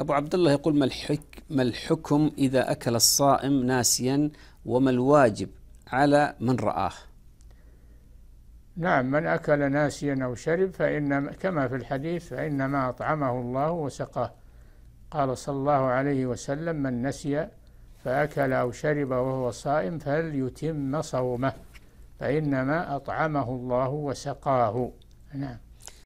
أبو عبد الله يقول ما, الحك ما الحكم إذا أكل الصائم ناسيا وما الواجب على من رآه نعم من أكل ناسيا أو شرب فإن كما في الحديث فإنما أطعمه الله وسقاه قال صلى الله عليه وسلم من نسي فأكل أو شرب وهو صائم فليتم صومه فإنما أطعمه الله وسقاه نعم